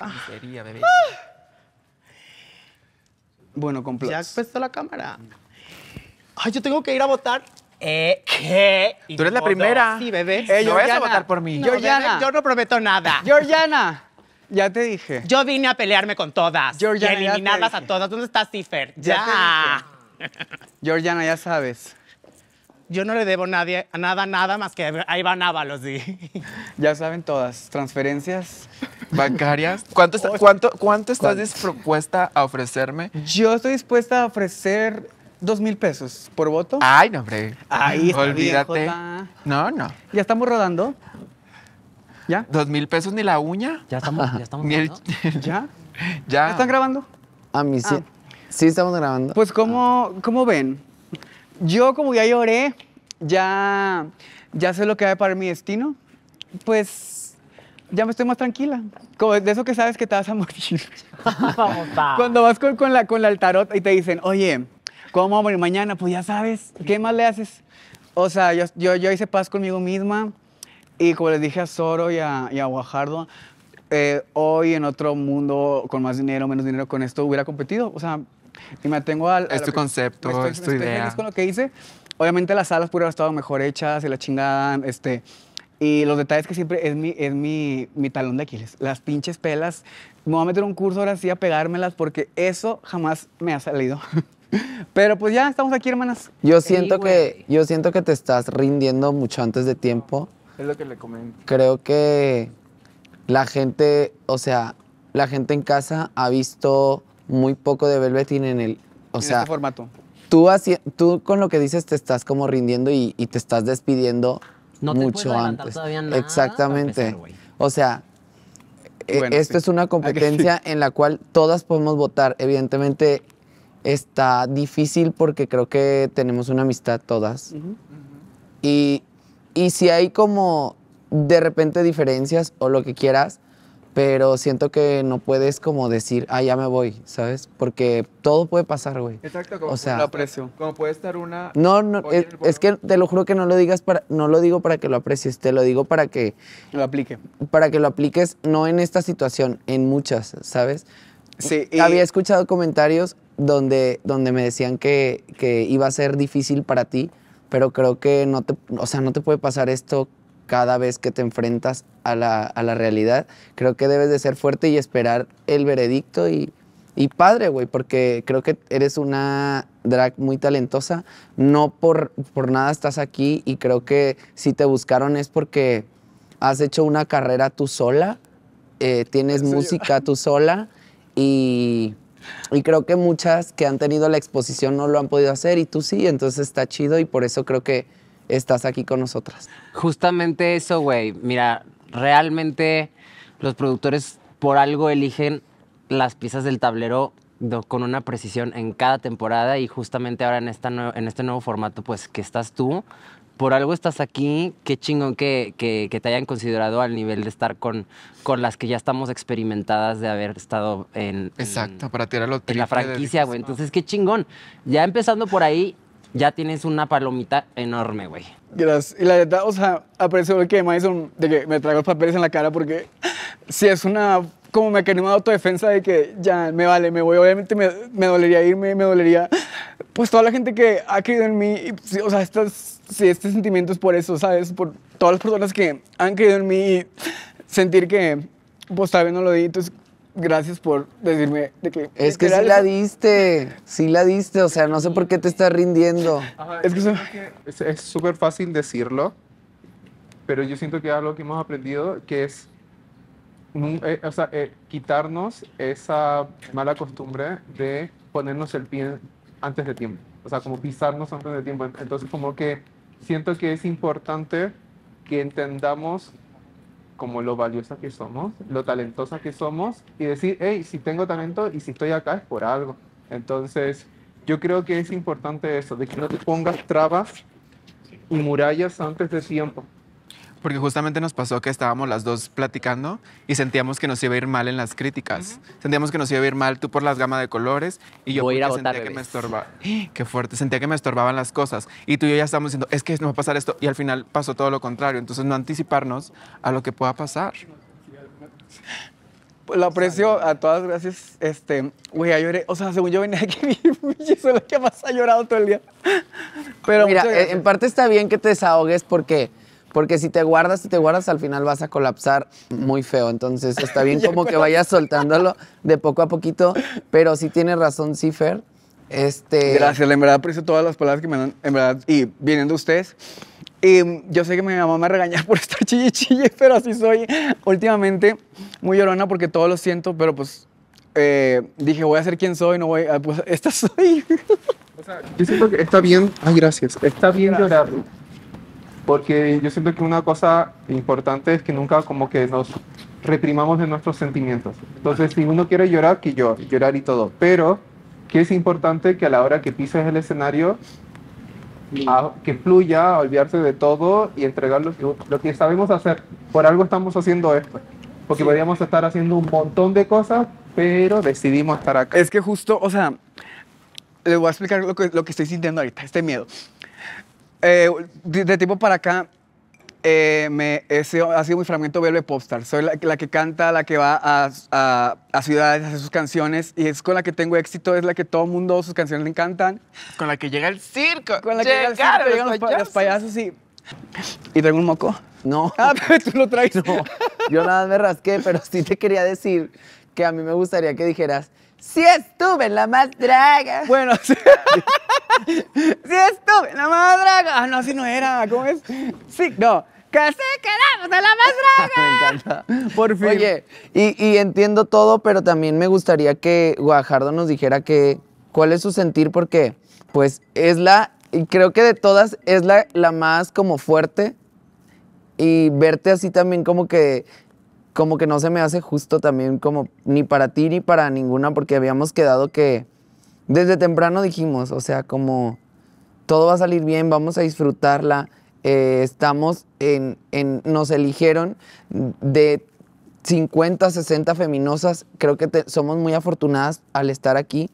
Ah. Bueno, completa Ya la cámara. Ay, yo tengo que ir a votar. Eh, ¿Qué? Tú eres la primera. Sí, bebé. Eh, yo a votar por mí. Georgiana. yo no prometo nada. Georgiana. Ya te dije. Yo vine a pelearme con todas. Georgiana. Y a todas. ¿Dónde está Cifer? ya. Georgiana, ya sabes. Yo no le debo nadie, a nada, nada más que ahí van Ábalos, sí. Ya saben todas, transferencias bancarias. ¿Cuánto, estás dispuesta a ofrecerme? Yo estoy dispuesta a ofrecer dos mil pesos por voto. Ay, no, hombre. Olvídate. no, no. Ya estamos rodando. ¿Ya? ¿Dos mil pesos ni la uña? Ya estamos, ya estamos ¿Ya? ¿Ya? ¿Ya están grabando? A ah, mí sí. Ah. Sí, estamos grabando. Pues, cómo ven? Yo como ya lloré, ya, ya sé lo que hay para mi destino, pues ya me estoy más tranquila. de eso que sabes que te vas a morir. Cuando vas con, con la, con la y te dicen, oye, ¿cómo vamos a morir mañana? Pues ya sabes, ¿qué más le haces? O sea, yo, yo, hice paz conmigo misma y como les dije a Zoro y a, y a Guajardo, eh, hoy en otro mundo, con más dinero, menos dinero, con esto hubiera competido. O sea, y me tengo al... Es tu concepto, es tu idea. Es con lo que hice. Obviamente las salas pudieron haber estado mejor hechas y la chingada, este... Y los detalles que siempre es mi, es mi, mi talón de Aquiles. Las pinches pelas. Me voy a meter un curso ahora sí a pegármelas porque eso jamás me ha salido. Pero pues ya estamos aquí, hermanas. Yo siento, que, yo siento que te estás rindiendo mucho antes de tiempo. Es lo que le comento. Creo que la gente, o sea, la gente en casa ha visto muy poco de velvetín en el. O sea, este formato. Tú, tú con lo que dices te estás como rindiendo y, te estás despidiendo no mucho antes. Exactamente. o sea, eh, esto es una competencia en la cual todas podemos votar. Evidentemente está difícil porque creo que tenemos una amistad todas. y si hay como de repente diferencias o lo que quieras, pero siento que no puedes como decir, ah, ya me voy, ¿sabes? Porque todo puede pasar, güey. Exacto, como, lo aprecio. como puede estar una... No, no, es, que te lo juro que no lo digas para, no lo digo para que lo aprecies, te lo digo para que... Lo aplique. Para que lo apliques, no en esta situación, en muchas, ¿sabes? Sí. Había escuchado comentarios donde, donde me decían que, que iba a ser difícil para ti, pero creo que no te, o sea, no te puede pasar esto cada vez que te enfrentas a la, realidad. Creo que debes de ser fuerte y esperar el veredicto y, padre, güey, porque creo que eres una drag muy talentosa. No por, por nada estás aquí y creo que si te buscaron es porque has hecho una carrera tú sola, eh, tienes música tú sola y, y creo que muchas que han tenido la exposición no lo han podido hacer y tú sí, entonces está chido y por eso creo que estás aquí con nosotras. Justamente eso, güey. Mira, realmente los productores por algo eligen las piezas del tablero con una precisión en cada temporada y justamente ahora en, esta en este nuevo formato, pues que estás tú, por algo estás aquí, qué chingón que, que, te hayan considerado al nivel de estar con, con las que ya estamos experimentadas de haber estado en... Exacto, para tirarlo En la franquicia, güey. Entonces, qué chingón. Ya empezando por ahí, ya tienes una palomita enorme, güey. Gracias. Y la verdad, o sea, aprecio el que Madison, de que me traga los papeles en la cara porque si es una como me mecanismo de autodefensa de que ya me vale, me voy, obviamente me, dolería irme, me dolería pues toda la gente que ha creído en mí, y, o sea, estos, este sentimiento es por eso, ¿sabes? Por todas las personas que han creído en mí y sentir que, pues todavía no lo di, entonces gracias por decirme de que... Es que sí la diste, sí la diste, o sea, no sé por qué te estás rindiendo. es que es súper fácil decirlo, pero yo siento que es algo que hemos aprendido, que es eh, eh, quitarnos esa mala costumbre de ponernos el pie antes de tiempo, o sea, como pisarnos antes de tiempo. Entonces, como que siento que es importante que entendamos como lo valiosa que somos, lo talentosa que somos y decir, hey, si tengo talento y si estoy acá es por algo. Entonces, yo creo que es importante eso, de que no te pongas trabas y murallas antes de tiempo porque justamente nos pasó que estábamos las dos platicando y sentíamos que nos iba a ir mal en las críticas. Sentíamos que nos iba a ir mal tú por las gamas de colores y yo porque sentía que me estorbaba. Qué fuerte, sentía que me estorbaban las cosas. Y tú y yo ya estábamos diciendo, es que no va a pasar esto. Y al final pasó todo lo contrario. Entonces, no anticiparnos a lo que pueda pasar. Pues, lo aprecio a todas gracias. Este, güey, O sea, según yo venía aquí, eso es que más ha llorado todo el día. Pero Mira, eh, en parte está bien que te desahogues porque porque si te guardas, si te guardas, al final vas a colapsar muy feo. Entonces está bien como que vayas soltándolo de poco a poquito, pero sí tienes razón, Cifer. Este... Gracias, en verdad aprecio todas las palabras que me dan, en verdad, y vienen de ustedes. Y yo sé que mi mamá me regaña por esta chille chille, pero así soy últimamente, muy llorona porque todo lo siento, pero pues eh, dije, voy a ser quien soy, no voy a, ah, pues, esta soy. O sea, yo siento que está bien, ay gracias, está bien llorar porque yo siento que una cosa importante es que nunca como que nos reprimamos de nuestros sentimientos. Entonces, si uno quiere llorar, que llore, llorar y todo, pero que es importante que a la hora que pises el escenario, que fluya, olvidarse de todo y entregar lo que, sabemos hacer. Por algo estamos haciendo esto, porque podríamos estar haciendo un montón de cosas, pero decidimos estar acá. Es que justo, o sea, le voy a explicar lo que, lo que estoy sintiendo ahorita, este miedo. Eh, de, tipo para acá, eh, me, ha sido mi fragmento verde popstar. Soy la, que canta, la que va a, ciudades a ciudades, sus canciones y es con la que tengo éxito, es la que todo el mundo sus canciones le encantan. Con la que llega el circo. Con la que llega el circo, llegan los, payasos. y... ¿Y traigo un moco? No. Ah, pero tú lo traes. No, yo nada más me rasqué, pero sí te quería decir que a mí me gustaría que dijeras, si estuve en la más draga. Bueno, sí. si esto, la madraga. Ah, no, si no era. ¿Cómo es? Sí, no. casi quedamos a la madraga! Me encanta. Por fin. Oye, y, entiendo todo, pero también me gustaría que Guajardo nos dijera que cuál es su sentir, porque pues es la, y creo que de todas es la, la más como fuerte y verte así también como que como que no se me hace justo también como ni para ti ni para ninguna porque habíamos quedado que desde temprano dijimos, o sea, como todo va a salir bien, vamos a disfrutarla, eh, estamos en, nos eligieron de 50, 60 feminosas, creo que somos muy afortunadas al estar aquí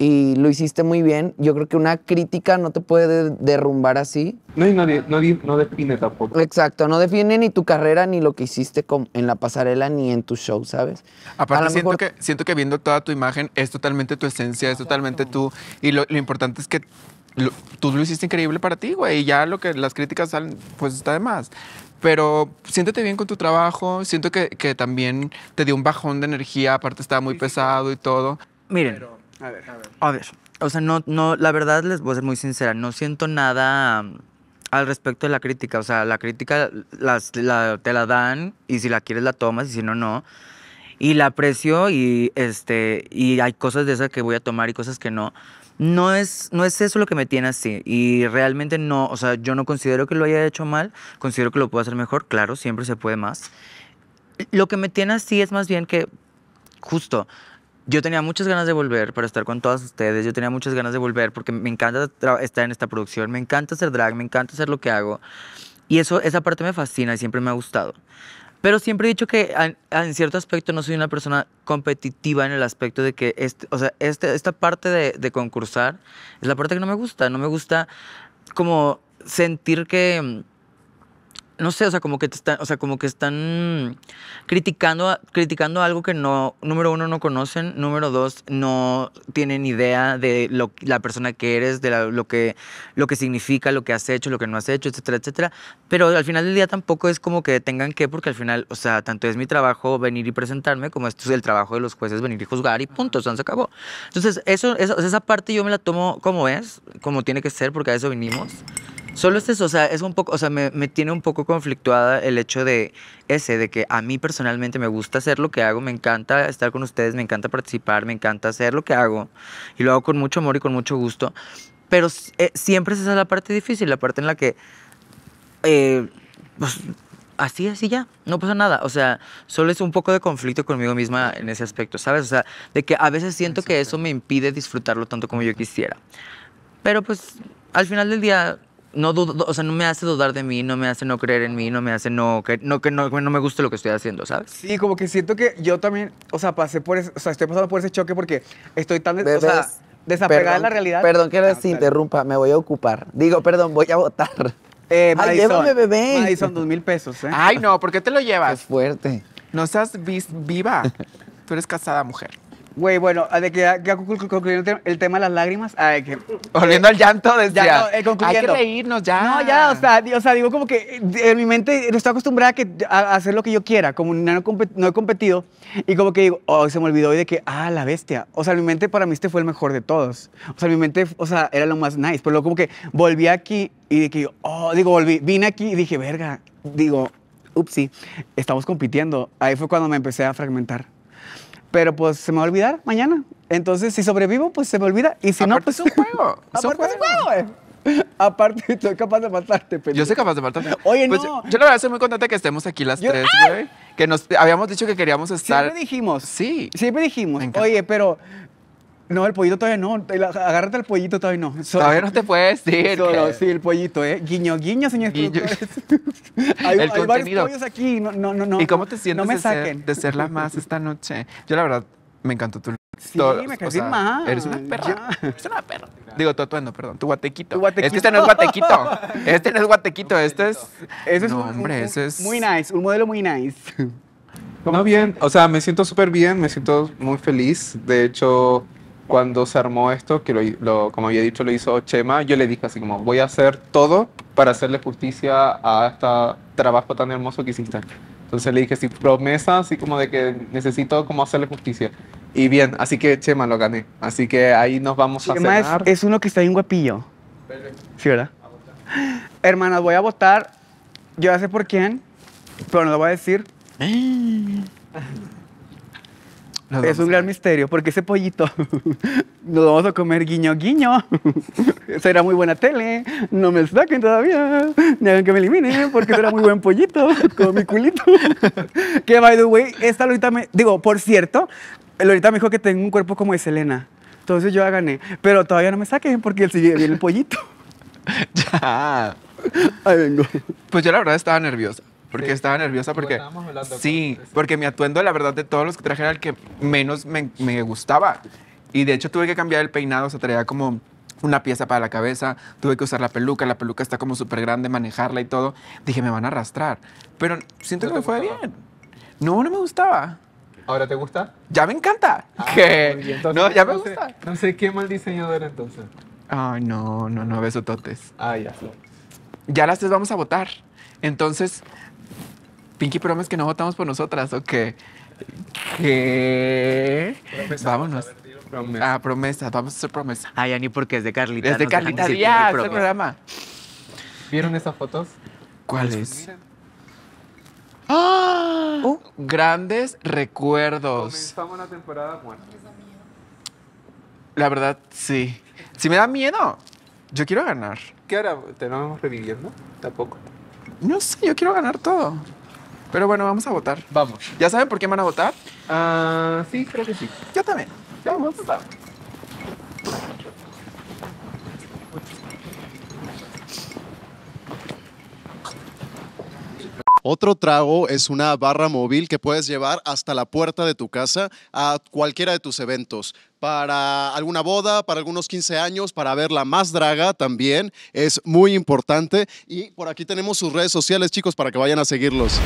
y lo hiciste muy bien. Yo creo que una crítica no te puede derrumbar así. No, y nadie, no, no define tampoco. Exacto, no define ni tu carrera, ni lo que hiciste con, en la pasarela, ni en tu show, ¿sabes? Aparte, siento, que, siento que viendo toda tu imagen es totalmente tu esencia, es totalmente tú. Y lo, importante es que tú lo hiciste increíble para ti, güey. Y ya lo que las críticas salen, pues está de más pero siéntete bien con tu trabajo. Siento que, que, también te dio un bajón de energía, aparte estaba muy pesado y todo. Miren, a ver. A ver. A ver. O sea, no, no, la verdad les voy a ser muy sincera, no siento nada um, al respecto de la crítica. O sea, la crítica las, la, te la dan y si la quieres la tomas y si no, no. Y la aprecio y, este, y hay cosas de esas que voy a tomar y cosas que no. No es, no es eso lo que me tiene así. Y realmente no, o sea, yo no considero que lo haya hecho mal. Considero que lo puedo hacer mejor. Claro, siempre se puede más. Lo que me tiene así es más bien que, justo, yo tenía muchas ganas de volver para estar con todas ustedes, yo tenía muchas ganas de volver porque me encanta estar en esta producción, me encanta hacer drag, me encanta hacer lo que hago. Y eso, esa parte me fascina y siempre me ha gustado. Pero siempre he dicho que en, cierto aspecto no soy una persona competitiva en el aspecto de que, este, o sea, este, esta parte de concursar es la parte que no me gusta. No me gusta como sentir que no sé, o sea, como que están, o sea, como que están criticando, criticando algo que no, número uno, no conocen, número dos, no tienen idea de lo, la persona que eres, de lo, que, lo que significa, lo que has hecho, lo que no has hecho, etcétera, etcétera. Pero al final del día tampoco es como que tengan que, porque al final, o sea, tanto es mi trabajo venir y presentarme, como esto es el trabajo de los jueces venir y juzgar y punto, se acabó. Entonces, eso, esa parte yo me la tomo como es, como tiene que ser, porque a eso vinimos. Solo es eso, o sea, es un poco, o sea, me, tiene un poco conflictuada el hecho de ese, de que a mí personalmente me gusta hacer lo que hago, me encanta estar con ustedes, me encanta participar, me encanta hacer lo que hago y lo hago con mucho amor y con mucho gusto, pero eh, siempre es esa la parte difícil, la parte en la que, eh, pues, así, así ya, no pasa nada. O sea, solo es un poco de conflicto conmigo misma en ese aspecto, ¿sabes? O sea, de que a veces siento que eso me impide disfrutarlo tanto como yo quisiera. Pero pues al final del día no dudo, o sea, no me hace dudar de mí, no me hace no creer en mí, no me hace no que no que no, me guste lo que estoy haciendo, ¿sabes? Sí, como que siento que yo también, o sea, pasé por ese, o sea, estoy pasando por ese choque porque estoy tan, desapegada de la realidad. Perdón que les ah, interrumpa, me voy a ocupar. Digo, perdón, voy a votar. Eh, Ay, llévame, bebé. son dos mil pesos, ¿eh? Ay, no, ¿por qué te lo llevas? Es fuerte. No estás viva. Tú eres casada, mujer. Güey, bueno, de que, ya concluyendo el tema de las lágrimas, ay, que, volviendo al llanto, desde ya, no, eh, hay que reírnos ya. No, ya, o sea, digo como que eh, en mi mente no estoy acostumbrada a, hacer lo que yo quiera, como no, he competido, y como que digo, oh, se me olvidó y de que, ah, la bestia, o sea, mi mente para mí este fue el mejor de todos, o sea, mi mente, o sea, era lo más nice, pero luego como que volví aquí y de que, oh, digo, volví, vine aquí y dije, verga, digo, upsí, estamos compitiendo, ahí fue cuando me empecé a fragmentar. Pero pues se me va a olvidar mañana. Entonces, si sobrevivo, pues se me olvida. Y si no, pues. Es un juego. Es un juego, eh. güey. Aparte, estoy capaz de matarte, pero. Yo soy capaz de matarte. Oye, pues, no. Yo, la verdad estoy muy contenta que estemos aquí las tres, güey. Que nos habíamos dicho que queríamos estar. Siempre dijimos. Sí. Siempre dijimos. Oye, pero no, el pollito todavía no. Agárrate al pollito todavía no. todavía no te puedes decir. sí, el pollito, ¿eh? Guiño, guiño, señor. hay, hay varios pollos aquí. No, no, no. ¿Y cómo te sientes no me de, saquen. Ser, de ser la más esta noche? Yo, la verdad, me encantó tu Sí, me crecí más. Eres una perra. Eres una perra. Digo, tu atuendo, perdón. Tu guatequito. Tu guatequito. Este, no es guatequito. Este no es guatequito. Este es. es no, un, hombre, ese es. Muy nice. Un modelo muy nice. No, bien. O sea, me siento súper bien. Me siento muy feliz. De hecho, cuando se armó esto, que lo, como había dicho lo hizo Chema, yo le dije así como, voy a hacer todo para hacerle justicia a este trabajo tan hermoso que hiciste. Entonces le dije así, promesa, así como de que necesito como hacerle justicia. Y bien, así que Chema lo gané. Así que ahí nos vamos a cenar. Es, es uno que está un guapillo. Sí, ¿verdad? Hermanas, voy a votar. Yo ya sé por quién, pero no lo voy a decir. es un gran misterio, porque ese pollito lo vamos a comer guiño, guiño. era muy buena tele, no me saquen todavía, ni hagan que me eliminen, porque era muy buen pollito, con mi culito. que, by the way, esta Lolita me... Digo, por cierto, Lolita me dijo que tengo un cuerpo como de Selena. Entonces yo la gané, pero todavía no me saquen, porque él sigue viene el pollito. ya. Ahí vengo. Pues yo la verdad estaba nerviosa porque estaba nerviosa porque sí, porque mi atuendo la verdad de todos los que traje era el que menos me, me gustaba y de hecho tuve que cambiar el peinado, o se traía como una pieza para la cabeza, tuve que usar la peluca, la peluca está como súper grande, manejarla y todo. Dije, me van a arrastrar. Pero siento que me fue bien. No, no me gustaba. ¿Ahora te gusta? Ya me encanta. Ah, ¿Qué? no, ya me gusta. no sé qué mal diseñador entonces. Ay, no, no, no, besototes. Ah, ya. Ya las tres vamos a votar. Entonces, Pinky promes que no votamos por nosotras, ¿o qué? Vámonos. Ah, promesa, vamos a hacer promesa. Ay, ah, ya ni porque es de Carlita. Es de Carlita, ya, este programa. ¿Vieron esas fotos? ¿Cuáles? Pues ¡Ah! Uh. grandes recuerdos. Comenzamos la temporada miedo? La verdad, sí. Sí me da miedo. Yo quiero ganar. ¿Qué ahora? ¿Te vamos reviviendo? Tampoco. No sé, yo quiero ganar todo. Pero bueno, vamos a votar. Vamos. ¿Ya saben por qué van a votar? Ah, sí, creo que sí. Yo también. Vamos a votar. Otro trago es una barra móvil que puedes llevar hasta la puerta de tu casa a cualquiera de tus eventos para alguna boda, para algunos 15 años, para ver la más draga también. Es muy importante. Y por aquí tenemos sus redes sociales, chicos, para que vayan a seguirlos.